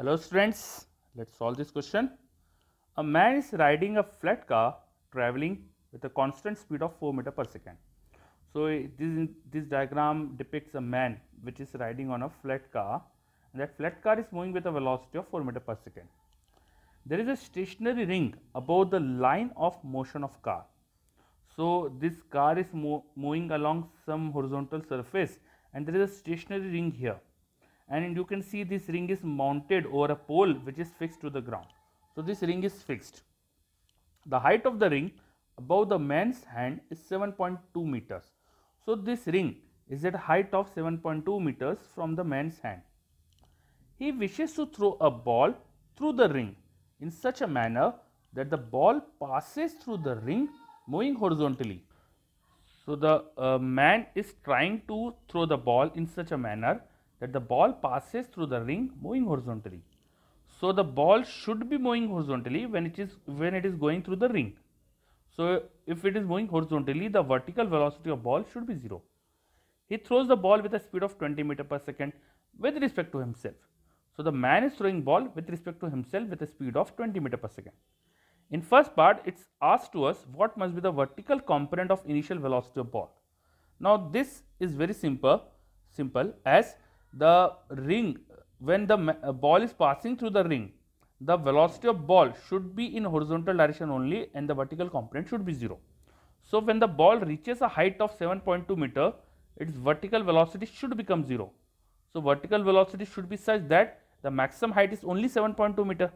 Hello students, let us solve this question. A man is riding a flat car traveling with a constant speed of 4 meter per second. So, eh, this, this diagram depicts a man which is riding on a flat car and that flat car is moving with a velocity of 4 meter per second. There is a stationary ring above the line of motion of car. So, this car is mo moving along some horizontal surface and there is a stationary ring here and you can see this ring is mounted over a pole which is fixed to the ground. So, this ring is fixed. The height of the ring above the man's hand is 7.2 meters. So, this ring is at a height of 7.2 meters from the man's hand. He wishes to throw a ball through the ring in such a manner that the ball passes through the ring moving horizontally. So, the uh, man is trying to throw the ball in such a manner that the ball passes through the ring moving horizontally. So the ball should be moving horizontally when it is when it is going through the ring. So if it is moving horizontally, the vertical velocity of ball should be zero. He throws the ball with a speed of 20 meter per second with respect to himself. So the man is throwing ball with respect to himself with a speed of 20 meter per second. In first part, it's asked to us what must be the vertical component of initial velocity of ball. Now this is very simple, simple as the ring when the uh, ball is passing through the ring the velocity of ball should be in horizontal direction only and the vertical component should be 0. So, when the ball reaches a height of 7.2 meter its vertical velocity should become 0. So, vertical velocity should be such that the maximum height is only 7.2 meter.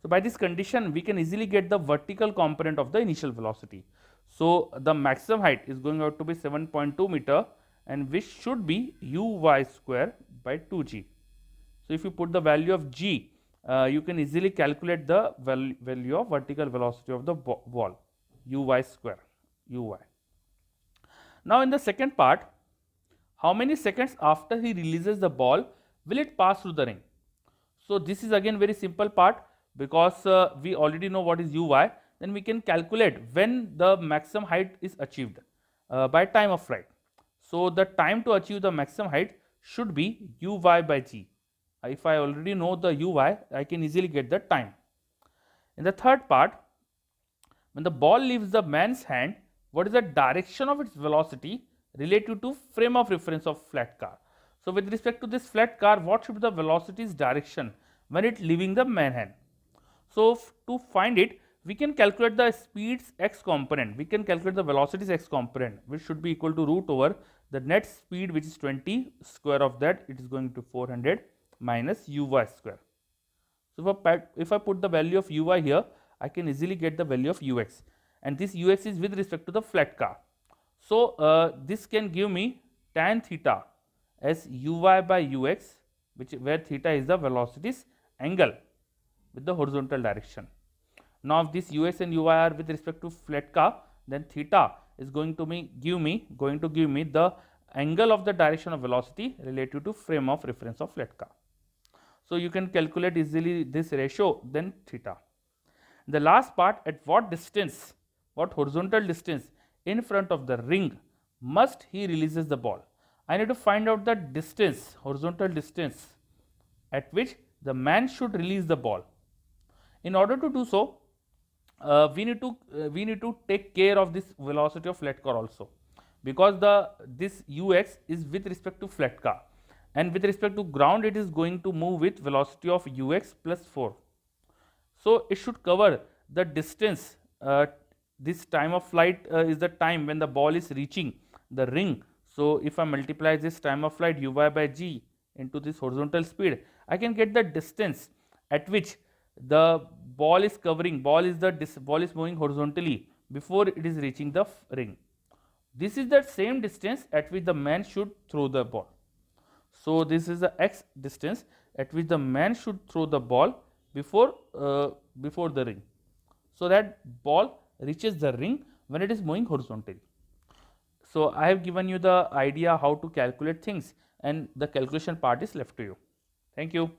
So, by this condition we can easily get the vertical component of the initial velocity. So, the maximum height is going out to be 7.2 meter and which should be uy square by 2g. So, if you put the value of g, uh, you can easily calculate the val value of vertical velocity of the wall uy square uy. Now, in the second part, how many seconds after he releases the ball will it pass through the ring? So, this is again very simple part because uh, we already know what is uy then we can calculate when the maximum height is achieved uh, by time of flight. So the time to achieve the maximum height should be uy by g. If I already know the uy, I can easily get the time. In the third part, when the ball leaves the man's hand, what is the direction of its velocity relative to frame of reference of flat car? So with respect to this flat car, what should be the velocity's direction when it leaving the man's hand? So to find it, we can calculate the speeds x component, we can calculate the velocities x component which should be equal to root over the net speed which is 20 square of that it is going to 400 minus uy square. So, if I, if I put the value of uy here I can easily get the value of ux and this ux is with respect to the flat car. So, uh, this can give me tan theta as uy by ux which where theta is the velocities angle with the horizontal direction. Now, if this us and uy are with respect to flat car, then theta is going to me give me going to give me the angle of the direction of velocity relative to frame of reference of flat car. So, you can calculate easily this ratio then theta. The last part at what distance, what horizontal distance in front of the ring must he releases the ball. I need to find out the distance, horizontal distance at which the man should release the ball. In order to do so, uh, we need to uh, we need to take care of this velocity of flat car also because the this ux is with respect to flat car and with respect to ground it is going to move with velocity of ux plus 4 so it should cover the distance uh, this time of flight uh, is the time when the ball is reaching the ring so if i multiply this time of flight u by g into this horizontal speed i can get the distance at which the ball is covering, ball is the ball is moving horizontally before it is reaching the ring. This is the same distance at which the man should throw the ball. So, this is the x distance at which the man should throw the ball before, uh, before the ring. So, that ball reaches the ring when it is moving horizontally. So, I have given you the idea how to calculate things and the calculation part is left to you. Thank you.